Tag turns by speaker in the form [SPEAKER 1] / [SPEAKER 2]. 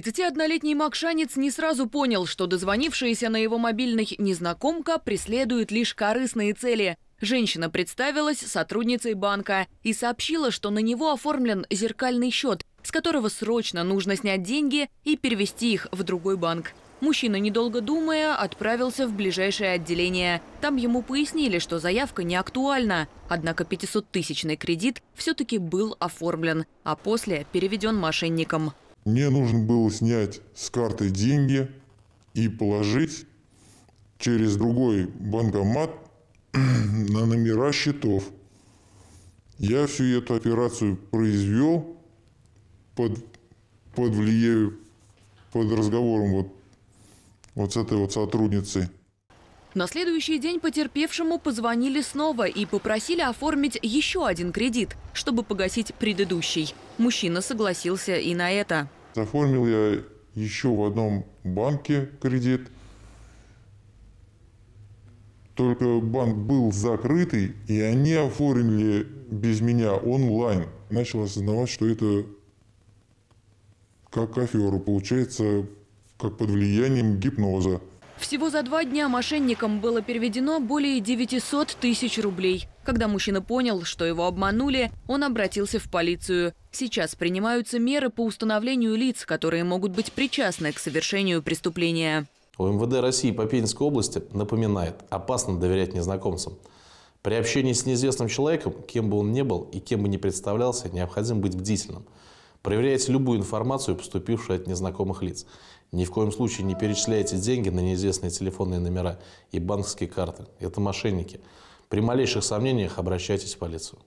[SPEAKER 1] 31-летний макшанец не сразу понял, что дозвонившаяся на его мобильный незнакомка преследует лишь корыстные цели. Женщина представилась сотрудницей банка и сообщила, что на него оформлен зеркальный счет, с которого срочно нужно снять деньги и перевести их в другой банк. Мужчина, недолго думая, отправился в ближайшее отделение. Там ему пояснили, что заявка не актуальна. Однако 500-тысячный кредит все-таки был оформлен, а после переведен мошенникам.
[SPEAKER 2] Мне нужно было снять с карты деньги и положить через другой банкомат на номера счетов. Я всю эту операцию произвел под, под влиянием, под разговором вот, вот с этой вот сотрудницей.
[SPEAKER 1] На следующий день потерпевшему позвонили снова и попросили оформить еще один кредит, чтобы погасить предыдущий. Мужчина согласился и на это.
[SPEAKER 2] Оформил я еще в одном банке кредит. Только банк был закрытый, и они оформили без меня онлайн. Начал осознавать, что это как аферу, получается, как под влиянием гипноза.
[SPEAKER 1] Всего за два дня мошенникам было переведено более 900 тысяч рублей. Когда мужчина понял, что его обманули, он обратился в полицию. Сейчас принимаются меры по установлению лиц, которые могут быть причастны к совершению преступления.
[SPEAKER 3] У МВД России по Пензенской области напоминает, опасно доверять незнакомцам. При общении с неизвестным человеком, кем бы он ни был и кем бы ни представлялся, необходимо быть бдительным – Проверяйте любую информацию, поступившую от незнакомых лиц. Ни в коем случае не перечисляйте деньги на неизвестные телефонные номера и банковские карты. Это мошенники. При малейших сомнениях обращайтесь в полицию.